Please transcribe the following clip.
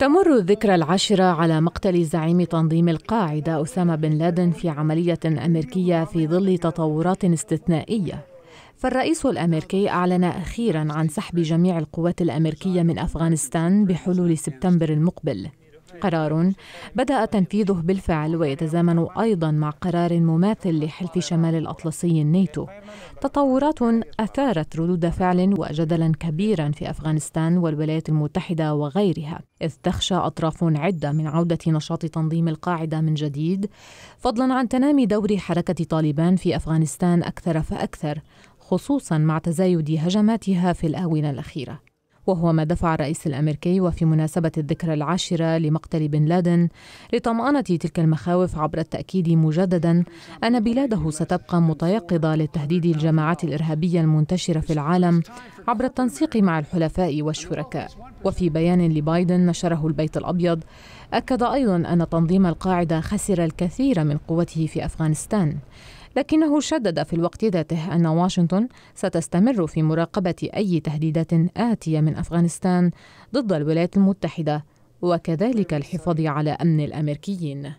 تمر الذكرى العاشرة على مقتل زعيم تنظيم القاعدة أسامة بن لادن في عملية أمريكية في ظل تطورات استثنائية فالرئيس الامريكي اعلن اخيرا عن سحب جميع القوات الامريكيه من افغانستان بحلول سبتمبر المقبل قرار بدأ تنفيذه بالفعل ويتزامن أيضا مع قرار مماثل لحلف شمال الأطلسي الناتو تطورات أثارت ردود فعل وجدلا كبيرا في أفغانستان والولايات المتحدة وغيرها إذ تخشى أطراف عدة من عودة نشاط تنظيم القاعدة من جديد فضلا عن تنامي دور حركة طالبان في أفغانستان أكثر فأكثر خصوصا مع تزايد هجماتها في الآونة الأخيرة وهو ما دفع الرئيس الأمريكي وفي مناسبة الذكرى العاشرة لمقتل بن لادن لطمأنة تلك المخاوف عبر التأكيد مجددا أن بلاده ستبقى متيقظة لتهديد الجماعات الإرهابية المنتشرة في العالم عبر التنسيق مع الحلفاء والشركاء وفي بيان لبايدن نشره البيت الأبيض أكد أيضا أن تنظيم القاعدة خسر الكثير من قوته في أفغانستان لكنه شدد في الوقت ذاته أن واشنطن ستستمر في مراقبة أي تهديدات آتية من أفغانستان ضد الولايات المتحدة وكذلك الحفاظ على أمن الأمريكيين